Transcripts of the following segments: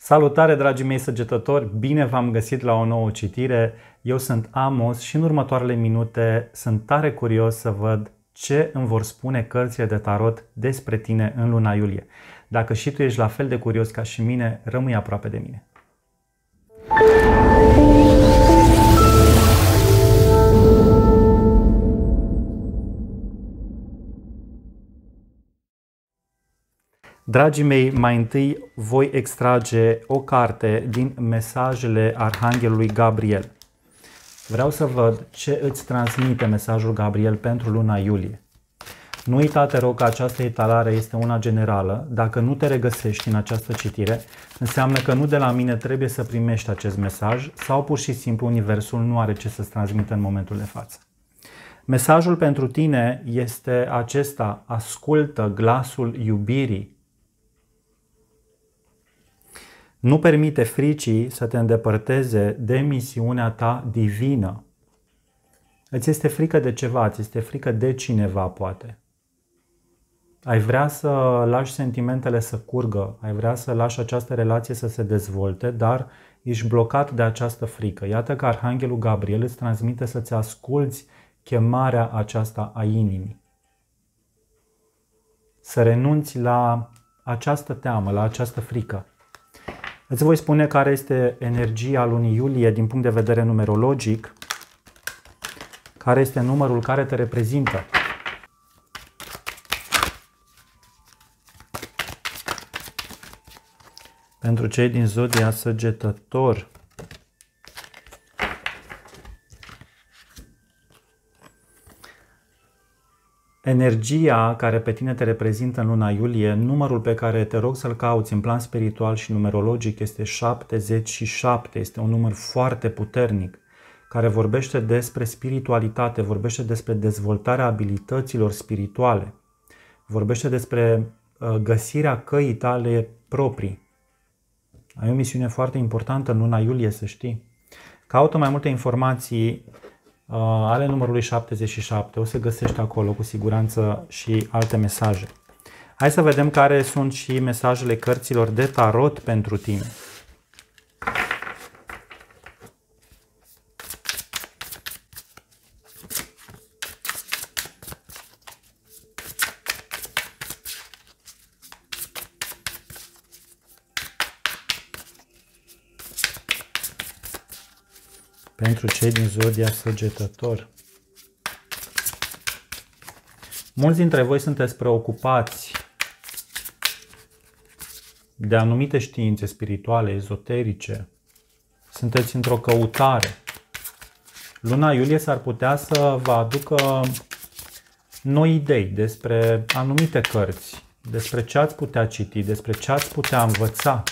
Salutare dragii mei săgetători, bine v-am găsit la o nouă citire. Eu sunt Amos și în următoarele minute sunt tare curios să văd ce îmi vor spune cărțile de tarot despre tine în luna iulie. Dacă și tu ești la fel de curios ca și mine, rămâi aproape de mine. Dragii mei, mai întâi voi extrage o carte din mesajele Arhanghelului Gabriel. Vreau să văd ce îți transmite mesajul Gabriel pentru luna iulie. Nu uita, te rog, că această etalare este una generală. Dacă nu te regăsești în această citire, înseamnă că nu de la mine trebuie să primești acest mesaj sau pur și simplu Universul nu are ce să-ți transmită în momentul de față. Mesajul pentru tine este acesta, ascultă glasul iubirii Nu permite fricii să te îndepărteze de misiunea ta divină. Îți este frică de ceva, îți este frică de cineva, poate. Ai vrea să lași sentimentele să curgă, ai vrea să lași această relație să se dezvolte, dar ești blocat de această frică. Iată că Arhanghelul Gabriel îți transmite să-ți asculți chemarea aceasta a inimii. Să renunți la această teamă, la această frică. Îți voi spune care este energia lunii iulie din punct de vedere numerologic, care este numărul care te reprezintă. Pentru cei din zodia săgetător, energia care pe tine te reprezintă în luna iulie, numărul pe care te rog să-l cauți în plan spiritual și numerologic este 77, este un număr foarte puternic care vorbește despre spiritualitate, vorbește despre dezvoltarea abilităților spirituale, vorbește despre uh, găsirea căii tale proprii. Ai o misiune foarte importantă în luna iulie, să știi. Caută mai multe informații ale numărului 77. O să găsești acolo cu siguranță și alte mesaje. Hai să vedem care sunt și mesajele cărților de tarot pentru tine. cei din Zodia Săgetător. Mulți dintre voi sunteți preocupați de anumite științe spirituale, ezoterice. Sunteți într-o căutare. Luna iulie s-ar putea să vă aducă noi idei despre anumite cărți, despre ce ați putea citi, despre ce ați putea învăța.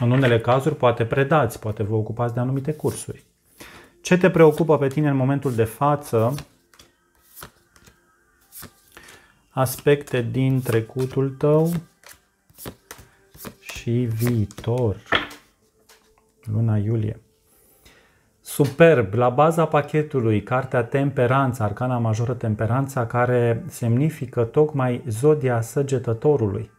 În unele cazuri poate predați, poate vă ocupați de anumite cursuri. Ce te preocupă pe tine în momentul de față? Aspecte din trecutul tău și viitor. Luna iulie. Superb! La baza pachetului, cartea Temperanța, arcana majoră Temperanța, care semnifică tocmai zodia săgetătorului.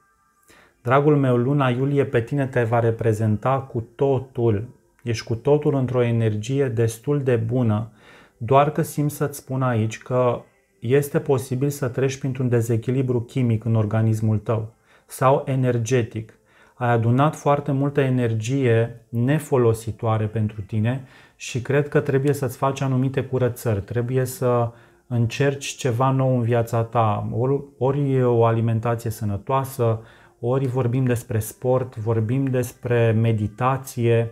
Dragul meu, luna iulie pe tine te va reprezenta cu totul. Ești cu totul într-o energie destul de bună. Doar că simt să-ți spun aici că este posibil să treci printr-un dezechilibru chimic în organismul tău sau energetic. Ai adunat foarte multă energie nefolositoare pentru tine și cred că trebuie să-ți faci anumite curățări, trebuie să încerci ceva nou în viața ta, ori, ori o alimentație sănătoasă, ori vorbim despre sport, vorbim despre meditație,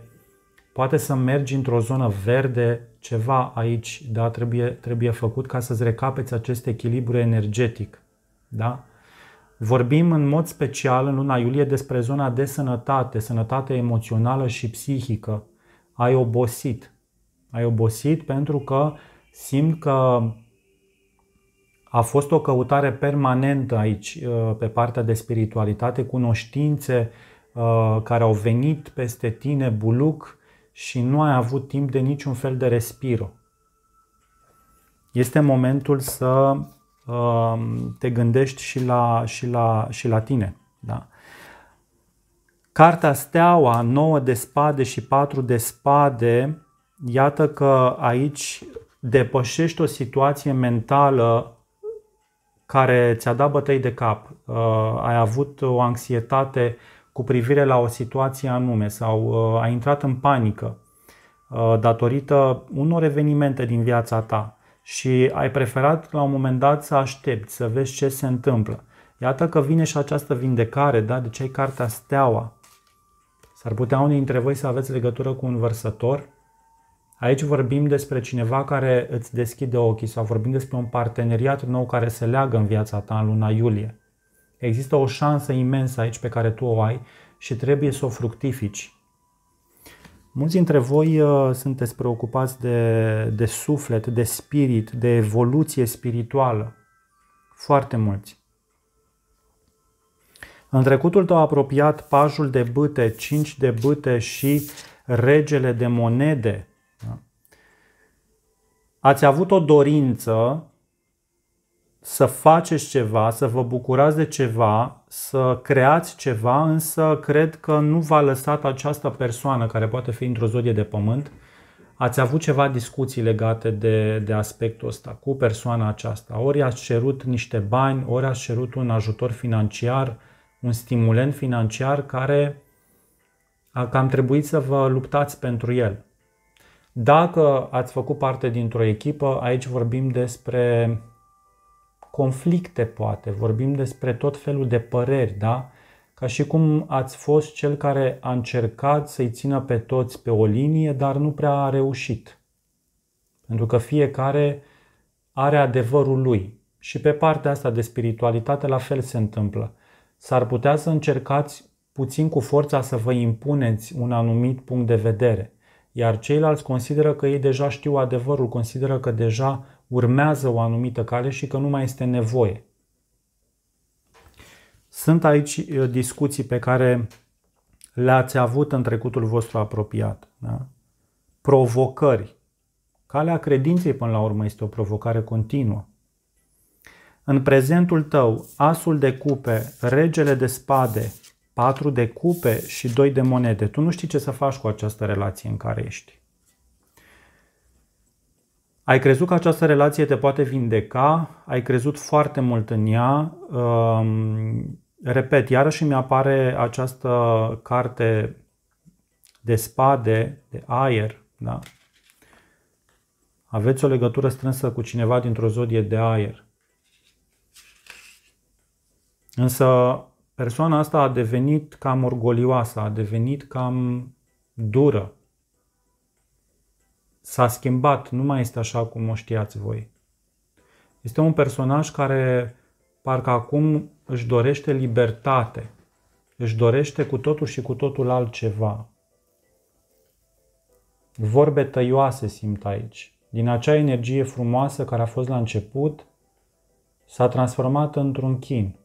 poate să mergi într-o zonă verde, ceva aici, da, trebuie, trebuie făcut ca să-ți recapeți acest echilibru energetic, da? Vorbim în mod special în luna iulie despre zona de sănătate, sănătate emoțională și psihică. Ai obosit. Ai obosit pentru că simt că a fost o căutare permanentă aici uh, pe partea de spiritualitate, cunoștințe uh, care au venit peste tine buluc și nu ai avut timp de niciun fel de respiro. Este momentul să uh, te gândești și la, și la, și la tine. Da? Carta Steaua, 9 de spade și 4 de spade, iată că aici depășești o situație mentală care ți-a dat bătăi de cap, uh, ai avut o anxietate cu privire la o situație anume sau uh, ai intrat în panică uh, datorită unor evenimente din viața ta și ai preferat la un moment dat să aștepți, să vezi ce se întâmplă. Iată că vine și această vindecare, da? de ce ai cartea Steaua. S-ar putea unii dintre voi să aveți legătură cu un vărsător Aici vorbim despre cineva care îți deschide ochii sau vorbim despre un parteneriat nou care se leagă în viața ta în luna iulie. Există o șansă imensă aici pe care tu o ai și trebuie să o fructifici. Mulți dintre voi uh, sunteți preocupați de, de suflet, de spirit, de evoluție spirituală. Foarte mulți. În trecutul tău apropiat, pajul de bâte, cinci de bâte și regele de monede ați avut o dorință să faceți ceva, să vă bucurați de ceva, să creați ceva, însă cred că nu v-a lăsat această persoană care poate fi într-o zodie de pământ. Ați avut ceva discuții legate de, de aspectul ăsta cu persoana aceasta. Ori ați cerut niște bani, ori ați cerut un ajutor financiar, un stimulent financiar care a cam trebuit să vă luptați pentru el. Dacă ați făcut parte dintr-o echipă, aici vorbim despre conflicte, poate, vorbim despre tot felul de păreri, da? Ca și cum ați fost cel care a încercat să-i țină pe toți pe o linie, dar nu prea a reușit. Pentru că fiecare are adevărul lui. Și pe partea asta de spiritualitate la fel se întâmplă. S-ar putea să încercați puțin cu forța să vă impuneți un anumit punct de vedere iar ceilalți consideră că ei deja știu adevărul, consideră că deja urmează o anumită cale și că nu mai este nevoie. Sunt aici uh, discuții pe care le-ați avut în trecutul vostru apropiat. Da? Provocări. Calea credinței, până la urmă, este o provocare continuă. În prezentul tău, asul de cupe, regele de spade, 4 de cupe și 2 de monede. Tu nu știi ce să faci cu această relație în care ești. Ai crezut că această relație te poate vindeca, ai crezut foarte mult în ea. Um, repet, iarăși mi apare această carte de spade, de aer, da? Aveți o legătură strânsă cu cineva dintr-o zodie de aer. Însă persoana asta a devenit cam orgolioasă, a devenit cam dură. S-a schimbat, nu mai este așa cum o știați voi. Este un personaj care parcă acum își dorește libertate, își dorește cu totul și cu totul altceva. Vorbe tăioase simt aici. Din acea energie frumoasă care a fost la început, s-a transformat într-un chin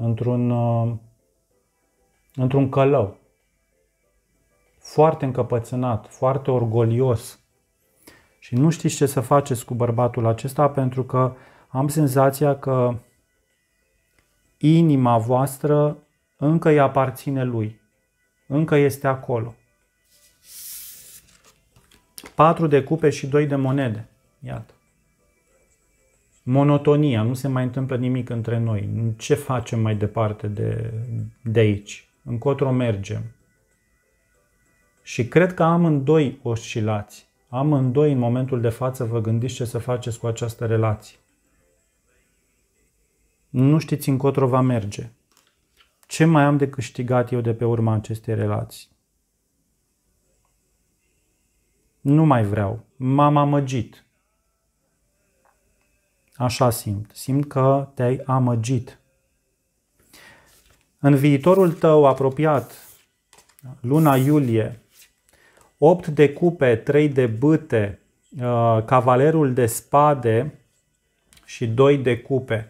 într-un, uh, într-un călău. Foarte încăpățânat, foarte orgolios. Și nu știți ce să faceți cu bărbatul acesta pentru că am senzația că inima voastră încă îi aparține lui. Încă este acolo. Patru de cupe și doi de monede. Iată monotonia, nu se mai întâmplă nimic între noi. Ce facem mai departe de, de aici? Încotro mergem. Și cred că amândoi oscilați. Amândoi în momentul de față vă gândiți ce să faceți cu această relație. Nu știți încotro va merge. Ce mai am de câștigat eu de pe urma acestei relații? Nu mai vreau. M-am amăgit Așa simt. Simt că te-ai amăgit. În viitorul tău apropiat, luna iulie, 8 de cupe, 3 de bâte, uh, cavalerul de spade și 2 de cupe.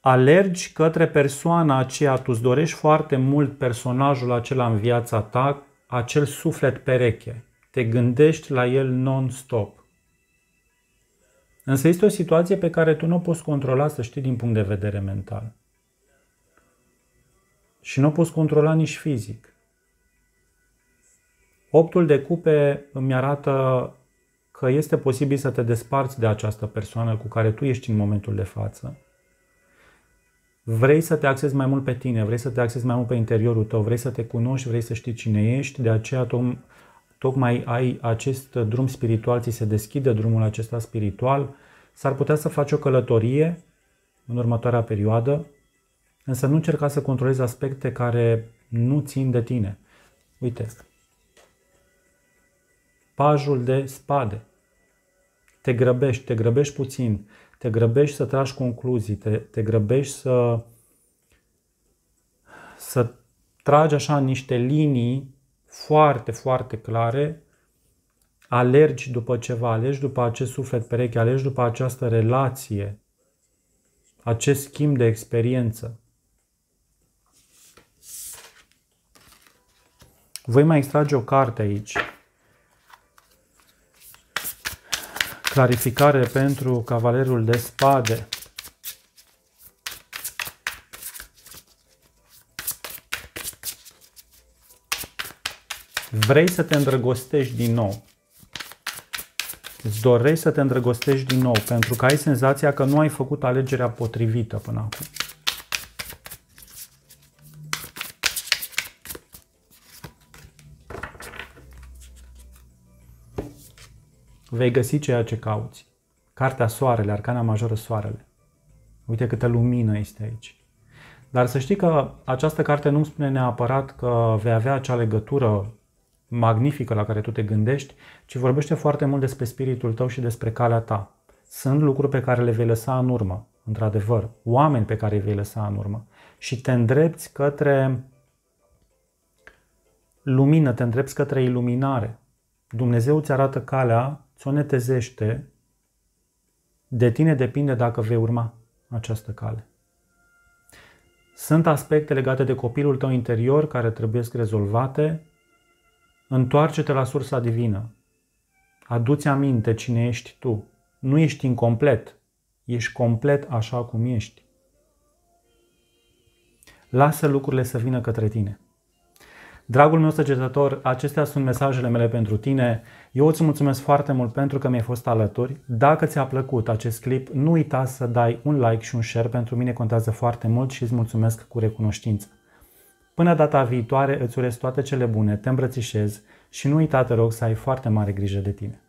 Alergi către persoana aceea, tu îți dorești foarte mult personajul acela în viața ta, acel suflet pereche. Te gândești la el non-stop. Însă este o situație pe care tu nu o poți controla, să știi, din punct de vedere mental. Și nu o poți controla nici fizic. Optul de cupe îmi arată că este posibil să te desparți de această persoană cu care tu ești în momentul de față. Vrei să te axezi mai mult pe tine, vrei să te axezi mai mult pe interiorul tău, vrei să te cunoști, vrei să știi cine ești, de aceea tu tocmai ai acest drum spiritual, ți se deschide drumul acesta spiritual, s-ar putea să faci o călătorie în următoarea perioadă, însă nu încerca să controlezi aspecte care nu țin de tine. Uite, pajul de spade. Te grăbești, te grăbești puțin, te grăbești să tragi concluzii, te, te grăbești să, să tragi așa niște linii foarte, foarte clare, alergi după ceva, alergi după acest suflet pereche, alergi după această relație, acest schimb de experiență. Voi mai extrage o carte aici. Clarificare pentru Cavalerul de Spade. Vrei să te îndrăgostești din nou. Îți dorești să te îndrăgostești din nou pentru că ai senzația că nu ai făcut alegerea potrivită până acum. Vei găsi ceea ce cauți. Cartea Soarele, Arcana Majoră Soarele. Uite câtă lumină este aici. Dar să știi că această carte nu îmi spune neapărat că vei avea acea legătură magnifică la care tu te gândești, ci vorbește foarte mult despre spiritul tău și despre calea ta. Sunt lucruri pe care le vei lăsa în urmă, într-adevăr, oameni pe care îi vei lăsa în urmă și te îndrepți către lumină, te îndrepți către iluminare. Dumnezeu îți arată calea, ți-o netezește, de tine depinde dacă vei urma această cale. Sunt aspecte legate de copilul tău interior care trebuie rezolvate, Întoarce-te la sursa divină. Aduți aminte cine ești tu. Nu ești incomplet. Ești complet așa cum ești. Lasă lucrurile să vină către tine. Dragul meu săgetător, acestea sunt mesajele mele pentru tine. Eu îți mulțumesc foarte mult pentru că mi-ai fost alături. Dacă ți-a plăcut acest clip, nu uita să dai un like și un share. Pentru mine contează foarte mult și îți mulțumesc cu recunoștință. Până data viitoare îți urez toate cele bune, te îmbrățișez și nu uita, te rog, să ai foarte mare grijă de tine.